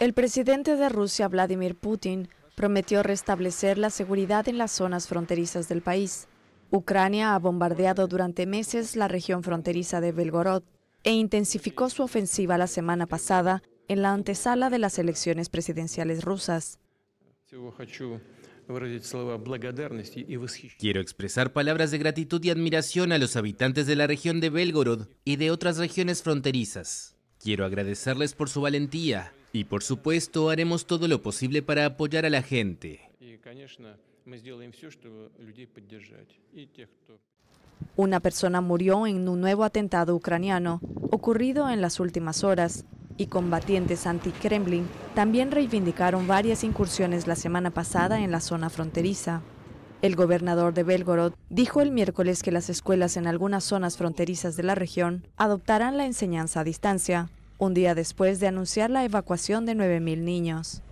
El presidente de Rusia, Vladimir Putin, prometió restablecer la seguridad en las zonas fronterizas del país. Ucrania ha bombardeado durante meses la región fronteriza de Belgorod e intensificó su ofensiva la semana pasada en la antesala de las elecciones presidenciales rusas. Quiero expresar palabras de gratitud y admiración a los habitantes de la región de Belgorod y de otras regiones fronterizas. Quiero agradecerles por su valentía, y por supuesto, haremos todo lo posible para apoyar a la gente. Una persona murió en un nuevo atentado ucraniano ocurrido en las últimas horas y combatientes anti-Kremlin también reivindicaron varias incursiones la semana pasada en la zona fronteriza. El gobernador de Belgorod dijo el miércoles que las escuelas en algunas zonas fronterizas de la región adoptarán la enseñanza a distancia, un día después de anunciar la evacuación de 9.000 niños.